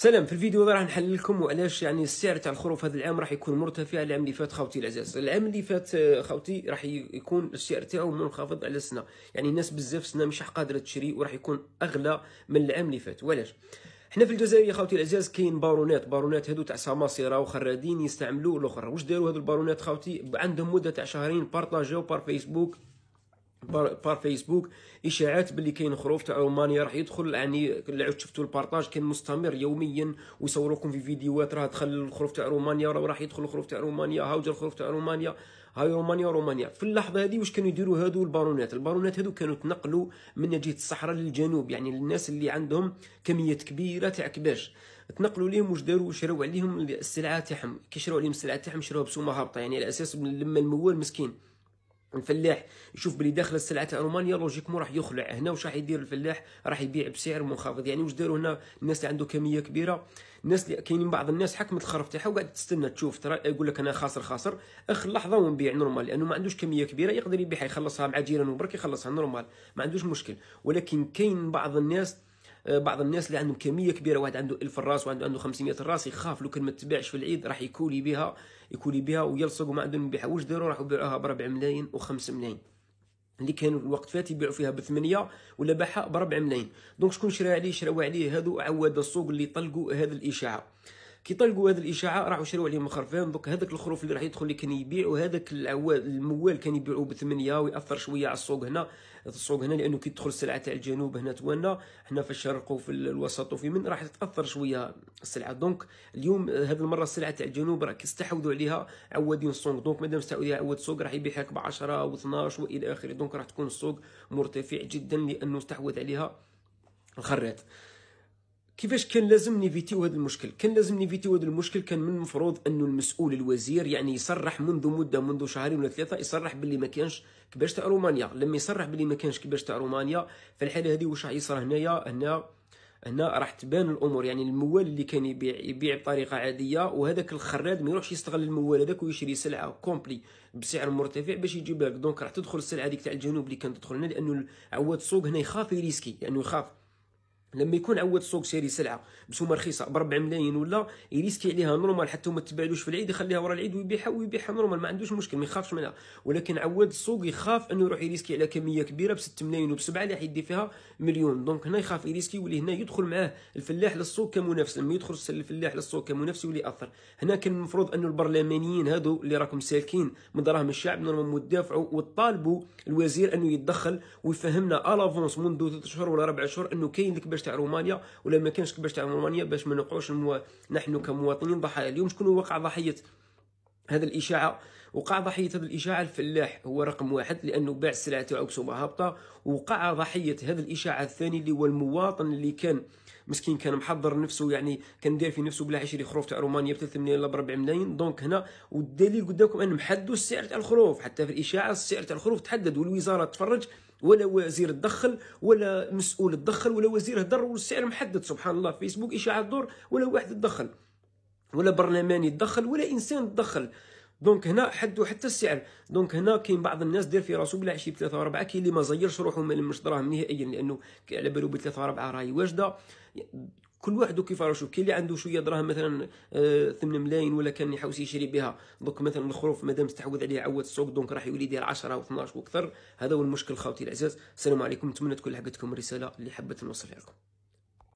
سلام في الفيديو هذا راح نحل لكم وعلاش يعني السعر تاع الخروف هذا العام راح يكون مرتفع العام اللي فات خاوتي العزاز العام اللي فات آه، خاوتي راح يكون السعر تاعو منخفض على السنه يعني الناس بزاف السنه مش قادره تشري وراح يكون اغلى من العام اللي فات وعلاش حنا في الجزائر يا خاوتي العزاز كاين بارونات بارونات هادو تاع سماسره وخرادين يستعملوا الاخرى واش داروا هادو البارونات خاوتي عندهم مده تاع شهرين بارطاجيو بار فيسبوك بار فيسبوك اشاعات باللي كاين خروف تاع رومانيا راح يدخل يعني اللي عاد شفتوا البارطاج كان مستمر يوميا ويصوروكم في فيديوهات راه دخل الخروف تاع رومانيا راح يدخل الخروف تاع رومانيا هاو جا الخروف تاع رومانيا هاي رومانيا رومانيا في اللحظه هذه واش كانوا يديروا هادو البارونات البارونات هادو كانوا تنقلوا من جهه الصحراء للجنوب يعني للناس اللي عندهم كميات كبيره تاع كباش تنقلوا لهم واش داروا شراو عليهم السلعه تاعهم كي شراو عليهم السلعه تاعهم شراوها بسومه هابطه يعني على اساس لما الموال مسكين الفلاح يشوف بلي داخل السلعه تاع رومانيا لوجيكمون راح يخلع هنا واش راح يدير الفلاح راح يبيع بسعر منخفض يعني واش داروا هنا الناس اللي عنده كميه كبيره الناس اللي كاينين بعض الناس حكمت الخرف تاعها وقاعد تستنى تشوف ترى يقول لك انا خاسر خاسر اخر لحظه ونبيع نورمال لانه ما عندوش كميه كبيره يقدر يبيعها يخلصها مع جيران وبرك يخلصها نورمال ما عندوش مشكل ولكن كاين بعض الناس آه، بعض الناس اللي عندهم كميه كبيره واحد عنده 1000 راس وعنده عنده 500 راس يخاف لو كان ما تبيعش في العيد راح يكولي بها يكولي بها ويلصق وما عندهم يبيعها واش داروا راحوا باعوها ب 4 ملايين و5 ملايين اللي كان الوقت فات يبيعوا فيها بثمانية ولا باعها بربع ملايين دونك شكون شرا عليه شراوا عليه هذو عواد السوق اللي طلقوا هذه الاشاعه كي طلقوا هذه الاشاعه راحوا شروا عليهم خرفان دوك هذاك الخروف اللي راح يدخل اللي كان يبيع وهذاك العواد الموال كان يبيعوه بثمانيه وياثر شويه على السوق هنا السوق هنا لانه كي تدخل السلعه تاع الجنوب هنا توانا هنا في الشرق وفي الوسط وفي من راح تتاثر شويه السلعه دونك اليوم هذه المره السلعه تاع الجنوب راك استحوذوا عليها عوادين السوق دونك مادام استحوذوا عليها عواد السوق راح يبيعها ب 10 و 12 والى اخره دونك راح تكون السوق مرتفع جدا لانه استحوذ عليها الخريط كيفاش كان لازم نيفيتيو هذا المشكل كان لازم نيفيتيو هذا المشكل كان من المفروض انه المسؤول الوزير يعني يصرح منذ مده منذ شهرين ولا ثلاثه يصرح باللي ما كانش كباش تاع رومانيا لما يصرح باللي ما كانش كباش تاع رومانيا في الحاله هذه واش راح يصرى هنايا هنا هنا راح تبان الامور يعني الموال اللي كان يبيع يبيع بطريقه عاديه وهذاك الخراد ما يروحش يستغل الموال هذاك ويشري سلعه كومبلي بسعر مرتفع باش يجيب لك دونك راح تدخل السلعه هذيك تاع الجنوب اللي كانت تدخل هنا لانه عواد السوق هنا يخاف يريسكي لانه يعني يخاف لما يكون عود السوق شاري سلعه بسومه رخيصه ب 4 ملايين ولا يريسكي عليها نورمال حتى ما تباعلوش في العيد يخليها ورا العيد ويبيعها ويبيعها نورمال ما عندوش مشكل ما يخافش منها ولكن عود السوق يخاف انه يروح يريسكي على كميه كبيره ب 6 ملايين وب 7 راح يدي فيها مليون دونك هنا يخاف يريسكي واللي هنا يدخل معاه الفلاح للسوق كمنافس لما يدخل الفلاح للسوق كمنافس يولي اثر هنا كان المفروض انه البرلمانيين هادو اللي راكم سالكين من دراهم الشعب نورمال مدافعوا وطالبوا الوزير انه يتدخل ويفهمنا الافونس منذ 3 شهور ولا 4 شهور انه كاين لك كباش تاع رومانيا ولا ما كانش كباش تاع رومانيا باش ما نقعوش المو... نحن كمواطنين ضحايا اليوم شكون وقع ضحيه هذا الاشاعه وقع ضحية هذا الإشاعة الفلاح هو رقم واحد لأنه باع السلعة تاعو بسومة هابطة وقع ضحية هذا الإشاعة الثاني اللي هو المواطن اللي كان مسكين كان محضر نفسه يعني كان داير في نفسه بلا يشري خروف تاع رومانيا ب 3 ملايين ولا ب 4 ملايين دونك هنا والدليل قدامكم أنهم حدوا السعر تاع الخروف حتى في الإشاعة السعر تاع الخروف تحدد والوزارة تفرج ولا وزير تدخل ولا مسؤول تدخل ولا وزير هدر والسعر محدد سبحان الله فيسبوك اشاعه دور ولا واحد تدخل ولا برلماني تدخل ولا انسان تدخل دونك هنا حدو حتى السعر دونك هنا كاين بعض الناس دير في راسو بلا شي بثلاثة وربعة كاين اللي ما زيرش روحو ما لمش دراهم نهائيا لانه على بالو بثلاثة وربعة راهي واجده كل واحد كيف راه شوف كاين اللي عنده شويه دراهم مثلا آه 8 ملايين ولا كان يحوس يشري بها دوك مثلا الخروف مادام استحوذ عليه عود السوق دونك راح يولي يدير 10 و12 واكثر هذا هو المشكل خاوتي العزاز السلام عليكم نتمنى تكون لحقتكم الرساله اللي حبيت نوصلها لكم